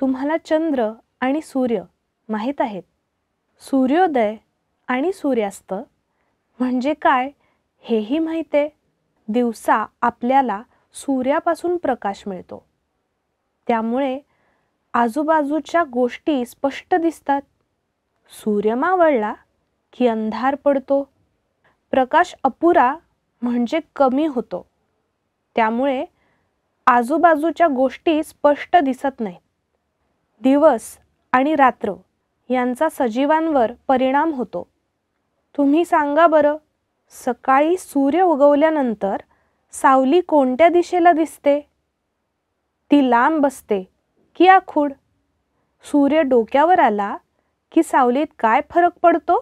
तुम्हाला चंद्र आणि सूर्य माहीत आहेत सूर्योदय आणि सूर्यास्त म्हणजे काय हेही माहीत आहे दिवसा आपल्याला सूर्यापासून प्रकाश मिळतो त्यामुळे आजूबाजूच्या गोष्टी स्पष्ट दिसतात सूर्य मावळला की अंधार पडतो प्रकाश अपुरा म्हणजे कमी होतो त्यामुळे आजूबाजूच्या गोष्टी स्पष्ट दिसत नाहीत दिवस आणि रात्र यांचा सजीवांवर परिणाम होतो तुम्ही सांगा बरं सकाळी सूर्य उगवल्यानंतर सावली कोणत्या दिशेला दिसते ती लांब बसते की आखूड सूर्य डोक्यावर आला की सावलीत काय फरक पडतो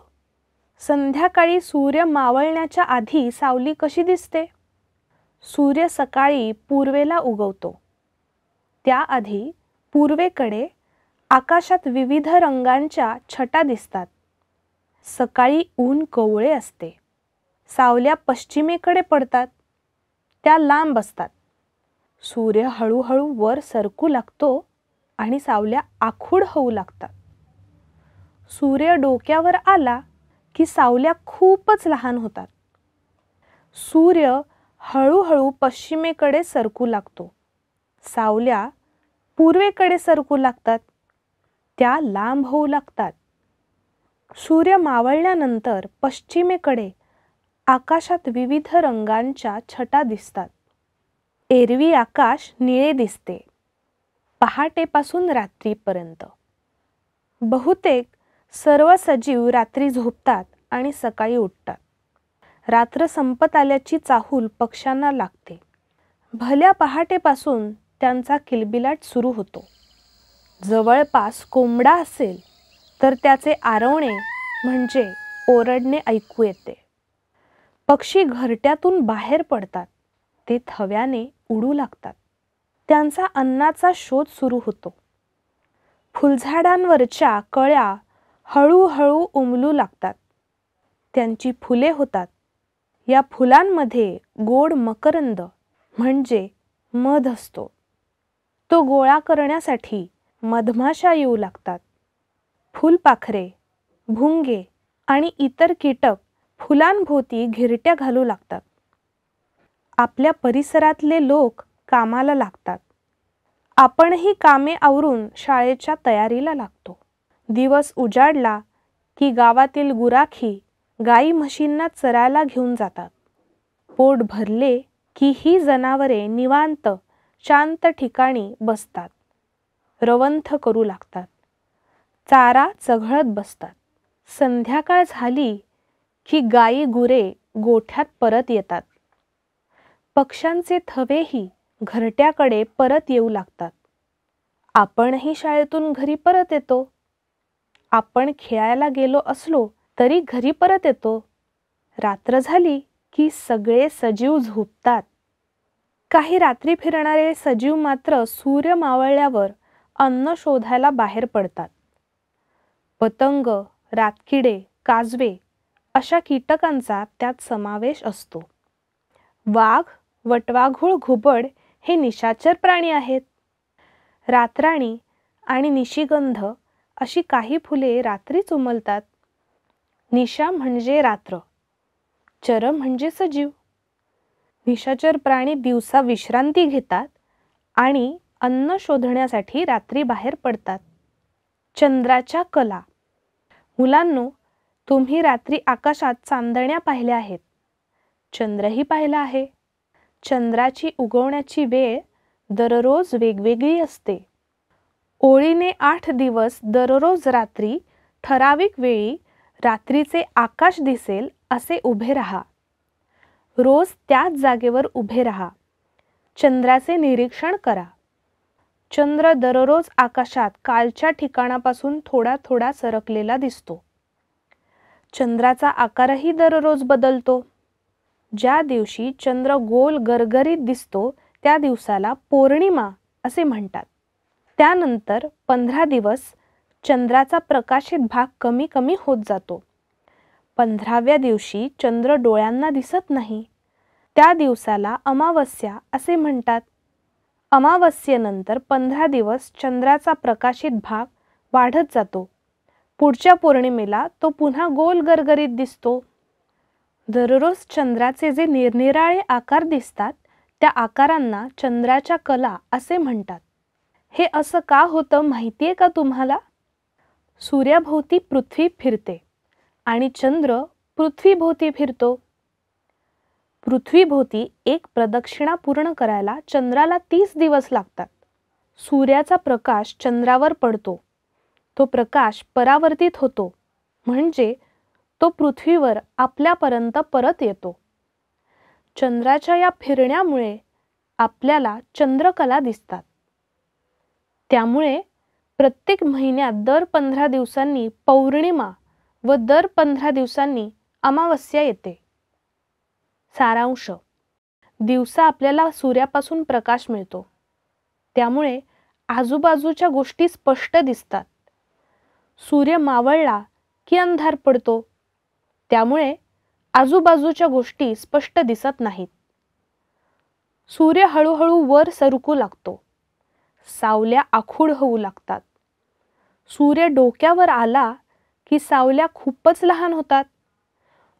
संध्याकाळी सूर्य मावळण्याच्या आधी सावली कशी दिसते सूर्य सकाळी पूर्वेला उगवतो त्याआधी पूर्वेकडे आकाशात विविध रंगांच्या छटा दिसतात सकाळी ऊन कोवळे असते सावल्या पश्चिमेकडे पडतात त्या लांब असतात सूर्य हळूहळू वर सरकू लागतो आणि सावल्या आखूड होऊ लागतात सूर्य डोक्यावर आला की सावल्या खूपच लहान होतात सूर्य हळूहळू पश्चिमेकडे सरकू लागतो सावल्या पूर्वेकडे सरकू लागतात त्या लांब होऊ लागतात सूर्य मावळल्यानंतर पश्चिमेकडे आकाशात विविध रंगांच्या छटा दिसतात एरवी आकाश निळे दिसते पहाटेपासून रात्रीपर्यंत बहुतेक सर्व सजीव रात्री झोपतात आणि सकाळी उठतात रात्र संपत आल्याची चाहूल पक्ष्यांना लागते भल्या पहाटेपासून त्यांचा किलबिलाट सुरू होतो जवळपास कोंबडा असेल तर त्याचे आरवणे म्हणजे ओरडणे ऐकू येते पक्षी घरट्यातून बाहेर पडतात ते थव्याने उडू लागतात त्यांचा अन्नाचा शोध सुरू होतो फुलझाडांवरच्या कळ्या हळूहळू उमलू लागतात त्यांची फुले होतात या फुलांमध्ये गोड मकरंद म्हणजे मध असतो तो गोळा करण्यासाठी मधमाशा येऊ लागतात फुलपाखरे भुंगे आणि इतर कीटक फुलांभोवती घिरट्या घालू लागतात आपल्या परिसरातले लोक कामाला लागतात आपणही कामे आवरून शाळेच्या तयारीला लागतो दिवस उजाडला की गावातील गुराखी गाई म्हशींना चरायला घेऊन जातात पोट भरले की ही जनावरे निवांत शांत ठिकाणी बसतात रवंथ करू लागतात चारा चघळत बसतात संध्याकाळ झाली की गायी गुरे गोठ्यात परत येतात पक्ष्यांचे थवेही घरट्याकडे परत येऊ लागतात आपणही शाळेतून घरी परत येतो आपण खेळायला गेलो असलो तरी घरी परत येतो रात्र झाली की सगळे सजीव झोपतात काही रात्री फिरणारे सजीव मात्र सूर्य मावळल्यावर अन्न शोधायला बाहेर पडतात पतंग रातकिडे काजवे अशा कीटकांचा त्यात समावेश असतो वाघ वटवाघूळ घुबड हे निशाचर प्राणी आहेत रातराणी आणि निशिगंध अशी काही फुले रात्रीच उमलतात निशा म्हणजे रात्र चर म्हणजे सजीव निशाचर प्राणी दिवसा विश्रांती घेतात आणि अन्न शोधण्यासाठी रात्री बाहेर पडतात चंद्राच्या कला मुलांनो तुम्ही रात्री आकाशात चांदण्या पाहिल्या आहेत चंद्रही पाहिला आहे चंद्राची उगवण्याची वेळ दररोज वेगवेगळी असते ओळीने आठ दिवस दररोज रात्री ठराविक वेळी रात्रीचे आकाश दिसेल असे उभे राहा रोज त्याच जागेवर उभे राहा चंद्राचे निरीक्षण करा चंद्र दररोज आकाशात कालच्या ठिकाणापासून थोडा थोडा सरकलेला दिसतो चंद्राचा आकारही दररोज बदलतो ज्या दिवशी चंद्र गोल गरगरीत दिसतो त्या दिवसाला पौर्णिमा असे म्हणतात त्यानंतर पंधरा दिवस चंद्राचा प्रकाशित भाग कमी कमी होत जातो पंधराव्या दिवशी चंद्र डोळ्यांना दिसत नाही त्या दिवसाला अमावस्या असे म्हणतात अमावस्येनंतर पंधरा दिवस चंद्राचा प्रकाशित भाग वाढत जातो पुढच्या पौर्णिमेला तो पुन्हा गोल गरगरीत दिसतो दररोज चंद्राचे जे निरनिराळे आकार दिसतात त्या आकारांना चंद्राच्या कला असे म्हणतात हे असं का होतं माहिती आहे का तुम्हाला सूर्याभोवती पृथ्वी फिरते आणि चंद्र पृथ्वीभोवती फिरतो पृथ्वीभोवती एक प्रदक्षिणा पूर्ण करायला चंद्राला तीस दिवस लागतात सूर्याचा प्रकाश चंद्रावर पडतो तो प्रकाश परावर्तित होतो म्हणजे तो पृथ्वीवर आपल्यापर्यंत परत येतो चंद्राच्या या फिरण्यामुळे आपल्याला चंद्रकला दिसतात त्यामुळे प्रत्येक महिन्यात दर पंधरा दिवसांनी पौर्णिमा व दर पंधरा दिवसांनी अमावस्या येते सारांश दिवसा आपल्याला सूर्यापासून प्रकाश मिळतो त्यामुळे आजूबाजूच्या गोष्टी स्पष्ट दिसतात सूर्य मावळला की अंधार पडतो त्यामुळे आजूबाजूच्या गोष्टी स्पष्ट दिसत नाहीत सूर्य हळूहळू वर सरकू लागतो सावल्या आखूड होऊ लागतात सूर्य डोक्यावर आला की सावल्या खूपच लहान होतात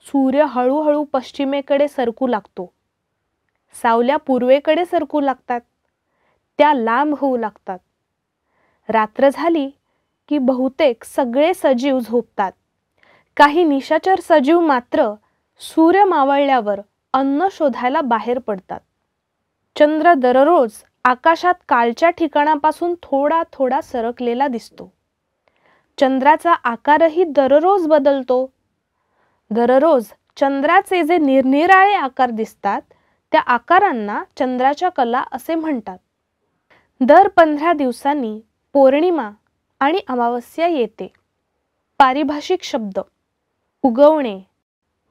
सूर्य हळूहळू पश्चिमेकडे सरकू लागतो सावल्या पूर्वेकडे सरकू लागतात त्या लांब होऊ लागतात रात्र झाली की बहुतेक सगळे सजीव झोपतात काही निशाचर सजीव मात्र सूर्य मावळल्यावर अन्न शोधायला बाहेर पडतात चंद्र दररोज आकाशात कालच्या ठिकाणापासून थोडा थोडा सरकलेला दिसतो चंद्राचा आकारही दररोज बदलतो दररोज चंद्राचे जे निरनिराळे आकार दिसतात त्या आकारांना चंद्राच्या कला असे म्हणतात दर पंधरा दिवसांनी पौर्णिमा आणि अमावस्या येते पारिभाषिक शब्द उगवणे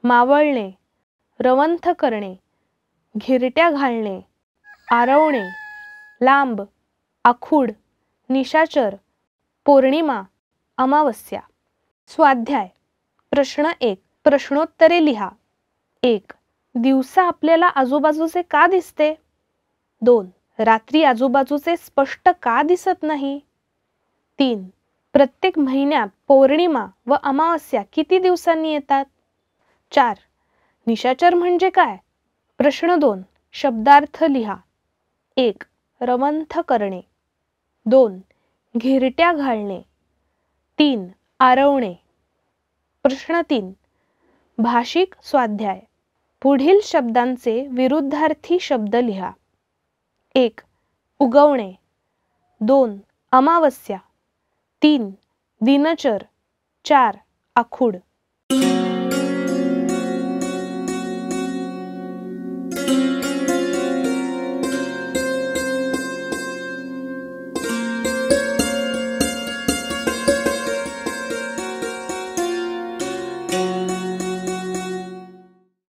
मावळणे रवंथ करणे घिरट्या घालणे आरवणे लांब आखूड निशाचर पौर्णिमा अमावस्या स्वाध्याय प्रश्न एक प्रश्नोत्तरे लिहा एक दिवसा आपल्याला आजूबाजूचे का दिसते दोन रात्री आजूबाजूचे स्पष्ट का दिसत नाही तीन प्रत्येक महिन्यात पौर्णिमा व अमावस्या किती दिवसांनी येतात चार निशाचर म्हणजे काय प्रश्न दोन शब्दार्थ लिहा एक रमंथ करणे दोन घिरट्या घालणे तीन आरवणे प्रश्न तीन भाषिक स्वाध्याय पुढील शब्दांचे विरुद्धार्थी शब्द लिहा एक उगवणे दोन अमावस्या तीन दिनचर चार आखूड